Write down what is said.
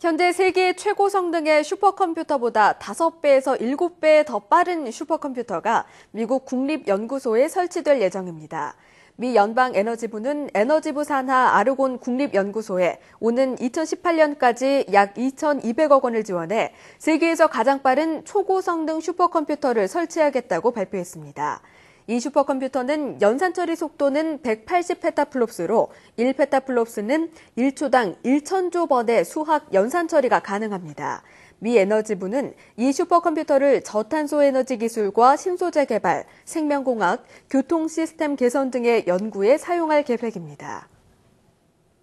현재 세계 최고 성능의 슈퍼컴퓨터보다 5배에서 7배 더 빠른 슈퍼컴퓨터가 미국 국립연구소에 설치될 예정입니다. 미 연방에너지부는 에너지부 산하 아르곤 국립연구소에 오는 2018년까지 약 2,200억 원을 지원해 세계에서 가장 빠른 초고성능 슈퍼컴퓨터를 설치하겠다고 발표했습니다. 이 슈퍼컴퓨터는 연산 처리 속도는 180페타플롭스로 1페타플롭스는 1초당 1천조 번의 수학 연산 처리가 가능합니다. 미 에너지부는 이 슈퍼컴퓨터를 저탄소 에너지 기술과 신소재 개발, 생명공학, 교통 시스템 개선 등의 연구에 사용할 계획입니다.